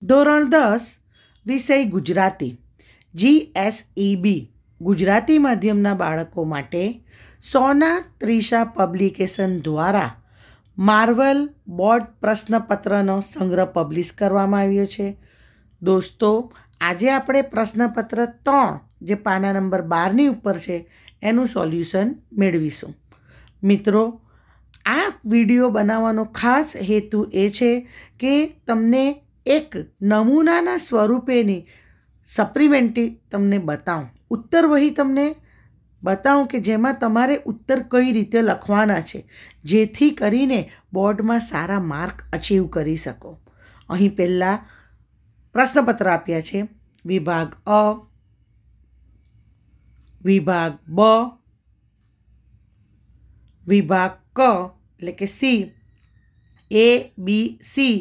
ધોરણ દસ વિષય ગુજરાતી જીએસઈબી e ગુજરાતી માધ્યમના બાળકો માટે સોના ત્રિશા પબ્લિકેશન દ્વારા માર્વલ બોર્ડ પ્રશ્નપત્રનો સંગ્રહ પબ્લિશ કરવામાં આવ્યો છે દોસ્તો આજે આપણે પ્રશ્નપત્ર ત્રણ જે પાના નંબર બારની ઉપર છે એનું સોલ્યુશન મેળવીશું મિત્રો આ વિડીયો બનાવવાનો ખાસ હેતુ એ છે કે તમને એક નમૂનાના સ્વરૂપેની સપ્લિમેન્ટરી તમને બતાવું ઉત્તર વહી તમને બતાવું કે જેમાં તમારે ઉત્તર કઈ રીતે લખવાના છે જેથી કરીને બોર્ડમાં સારા માર્ક અચીવ કરી શકો અહીં પહેલાં પ્રશ્નપત્ર આપ્યા છે વિભાગ અ વિભાગ બ વિભાગ ક એટલે કે સી એ બી સી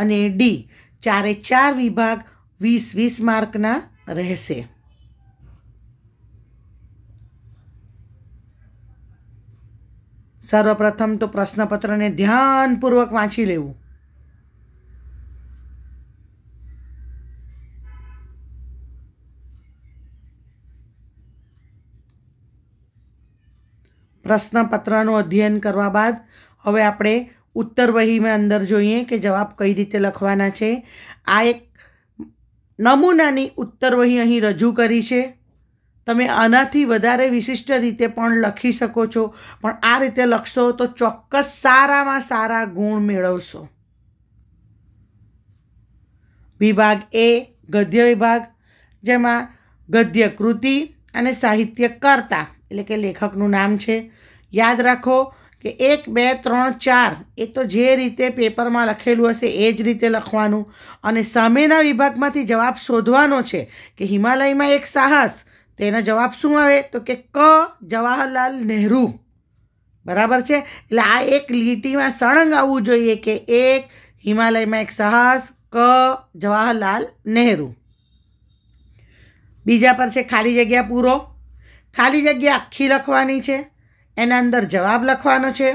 અને ડી ચારે ચાર વિભાગ વીસ વીસ માર્કના રહેશે સર્વપ્રથમ તો પ્રશ્નપત્રને ધ્યાનપૂર્વક વાંચી લેવું પ્રશ્નપત્રનું અધ્યયન કરવા બાદ હવે આપણે ઉત્તર વહીમાં અંદર જોઈએ કે જવાબ કઈ રીતે લખવાના છે આ એક નમૂનાની ઉત્તર વહી અહીં રજૂ કરી છે તમે આનાથી વધારે વિશિષ્ટ રીતે પણ લખી શકો છો પણ આ રીતે લખશો તો ચોક્કસ સારામાં સારા ગુણ મેળવશો વિભાગ એ ગદ્ય વિભાગ જેમાં ગદ્ય કૃતિ અને સાહિત્યકર્તા એટલે કે લેખકનું નામ છે યાદ રાખો કે એક બે ત્રણ ચાર એ તો જે રીતે પેપરમાં લખેલું હશે એ જ રીતે લખવાનું અને સામેના વિભાગમાંથી જવાબ શોધવાનો છે કે હિમાલયમાં એક સાહસ તો એનો જવાબ શું આવે તો કે ક જવાહરલાલ નહેરુ બરાબર છે એટલે આ એક લીટીમાં સળંગ આવવું જોઈએ કે એક હિમાલયમાં એક સાહસ ક જવાહરલાલ નહેરુ બીજા પર છે ખાલી જગ્યા પૂરો ખાલી જગ્યા આખી લખવાની છે એના અંદર જવાબ લખવાનો છે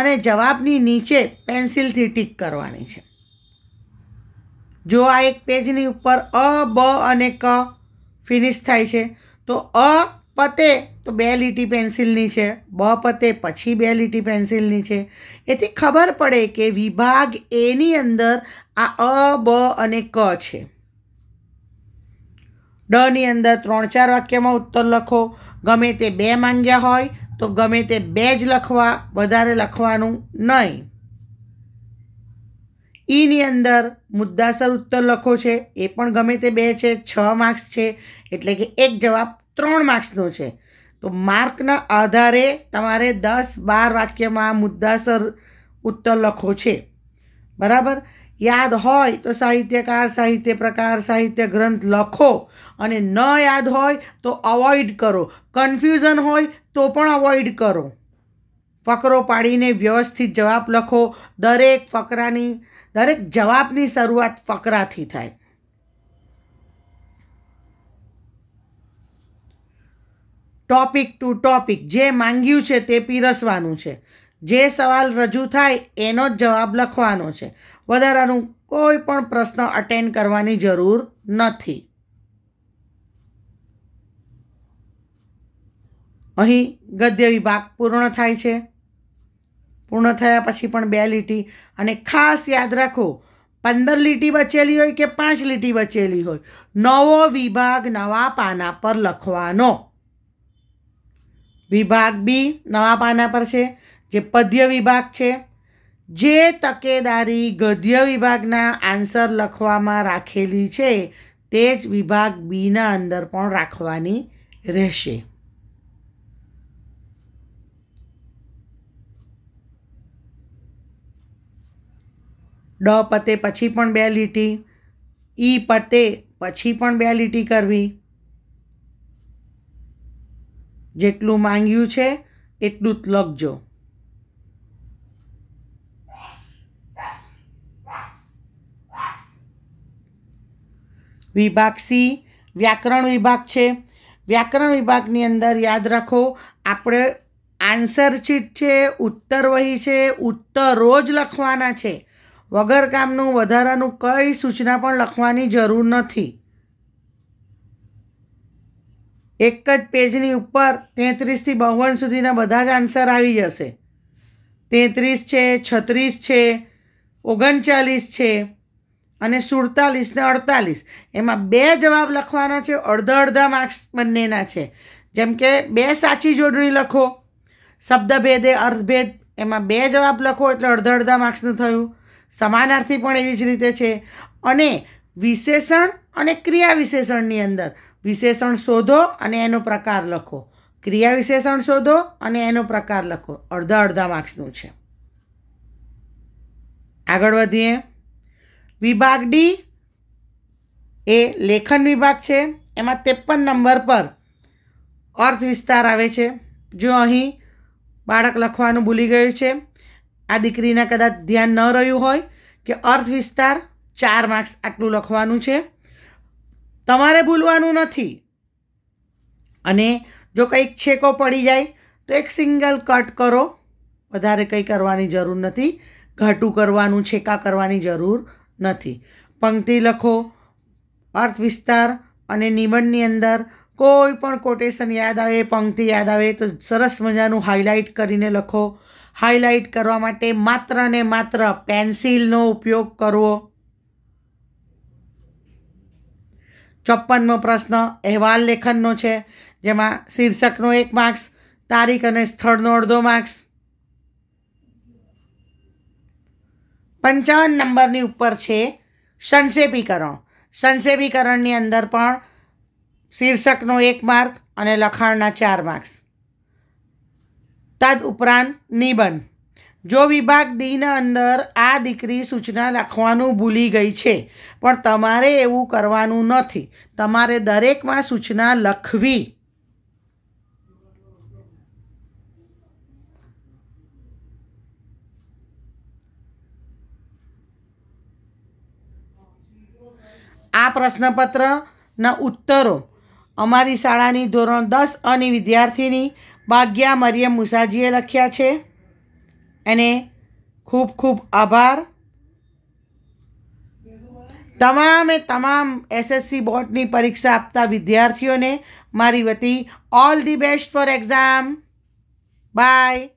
અને જવાબની નીચે પેન્સિલથી ટીક કરવાની છે જો આ એક પેજની ઉપર અ બ અને ક ફિનિશ થાય છે તો અ પતે તો બે લીટી પેન્સિલની છે બ પતે પછી બે લીટી પેન્સિલની છે એથી ખબર પડે કે વિભાગ એની અંદર આ અ બ અને ક છે ડની અંદર ત્રણ ચાર વાક્યમાં ઉત્તર લખો ગમે તે બે માંગ્યા હોય તો ગમે તે બે જ લખવા વધારે લખવાનું નહીં ઈની અંદર મુદ્દાસર ઉત્તર લખો છે એ પણ ગમે તે બે છે છ માર્ક્સ છે એટલે કે એક જવાબ ત્રણ માર્ક્સનો છે તો માર્કના આધારે તમારે દસ બાર વાક્યમાં મુદ્દાસર ઉત્તર લખો છે બરાબર યાદ હોય તો સાહિત્યકાર સાહિત્ય પ્રકાર સાહિત્ય ગ્રંથ લખો અને ન યાદ હોય તો અવોઇડ કરો કન્ફ્યુઝન હોય તો પણ અવોઇડ કરો ફકરો પાડીને વ્યવસ્થિત જવાબ લખો દરેક ફકરાની દરેક જવાબની શરૂઆત ફકરાથી થાય ટોપિક ટુ ટોપિક જે માંગ્યું છે તે પીરસવાનું છે જે સવાલ રજૂ થાય એનો જ જવાબ લખવાનો છે વધારાનું કોઈ પણ પ્રશ્ન અટેન્ડ કરવાની જરૂર નથી અહીં ગદ્ય વિભાગ પૂર્ણ થાય છે પૂર્ણ થયા પછી પણ બે લીટી અને ખાસ યાદ રાખો પંદર લીટી બચેલી હોય કે પાંચ લીટી બચેલી હોય નવો વિભાગ નવા પાના પર લખવાનો વિભાગ બી નવા પાના પર છે જે પદ્ય વિભાગ છે જે તકેદારી ગદ્ય વિભાગના આન્સર લખવામાં રાખેલી છે તે જ વિભાગ બીના અંદર પણ રાખવાની રહેશે ડ પતે પછી પણ બે લીટી ઈ પતે પછી પણ બે લીટી કરવી જેટલું માંગ્યું છે એટલું જ લખજો વિભાગ સી વ્યાકરણ વિભાગ છે વ્યાકરણ વિભાગની અંદર યાદ રાખો આપણે આન્સર ચીટ છે ઉત્તર વહી છે ઉત્તરો જ લખવાના છે વગર કામનું વધારાનું કઈ સૂચના પણ લખવાની જરૂર નથી એક જ પેજની ઉપર તેત્રીસથી બાવન સુધીના બધા જ આન્સર આવી જશે તેત્રીસ છે છત્રીસ છે ઓગણચાલીસ છે અને સુડતાલીસ ને અડતાલીસ એમાં બે જવાબ લખવાના છે અડધા અડધા માર્ક્સ બંનેના છે જેમ કે બે સાચી જોડણી લખો શબ્દભેદે અર્ધભેદ એમાં બે જવાબ લખો એટલે અડધા અડધા માર્ક્સનું થયું સમાનાર્થી પણ એવી જ રીતે છે અને વિશેષણ અને ક્રિયા વિશેષણની અંદર વિશેષણ શોધો અને એનો પ્રકાર લખો ક્રિયા વિશેષણ શોધો અને એનો પ્રકાર લખો અડધા અડધા માર્ક્સનું છે આગળ વધીએ વિભાગ ડી એ લેખન વિભાગ છે એમાં ત્રેપન નંબર પર અર્થ વિસ્તાર આવે છે જો અહીં બાળક લખવાનું ભૂલી ગયું છે આ દીકરીના કદાચ ધ્યાન ન રહ્યું હોય કે અર્થ વિસ્તાર ચાર માર્ક્સ આટલું લખવાનું છે તમારે ભૂલવાનું નથી અને જો કંઈક છેકો પડી જાય તો એક સિંગલ કટ કરો વધારે કંઈ કરવાની જરૂર નથી ઘાટું કરવાનું છેકા કરવાની જરૂર નથી પંક્તિ લખો અર્થ વિસ્તાર અને નિબંધની અંદર કોઈ પણ કોટેશન યાદ આવે પંક્તિ યાદ આવે તો સરસ મજાનું હાઇલાઇટ કરીને લખો હાઇલાઇટ કરવા માટે માત્ર ને માત્ર પેન્સિલનો ઉપયોગ કરવો ચોપ્પનમો પ્રશ્ન અહેવાલ લેખનનો છે જેમાં શીર્ષકનો એક માર્ક્સ તારીખ અને સ્થળનો અડધો માર્ક્સ પંચાવન નંબરની ઉપર છે સંક્ષેપીકરણ સંક્ષેપીકરણની અંદર પણ શીર્ષકનો એક માર્ક અને લખાણના ચાર માર્ક્સ તદ ઉપરાંત નિબંધ જો વિભાગ દીના અંદર આ દીકરી સૂચના લખવાનું ભૂલી ગઈ છે પણ તમારે એવું કરવાનું નથી તમારે દરેકમાં સૂચના લખવી આ પ્રશ્નપત્રના ઉત્તરો અમારી શાળાની ધોરણ દસ અને વિદ્યાર્થીની બાગ્યા મરિયમ મુસાજીએ લખ્યા છે એને ખૂબ ખૂબ આભાર તમામે તમામ એસએસસી બોર્ડની પરીક્ષા આપતા વિદ્યાર્થીઓને મારી વતી all the best for exam by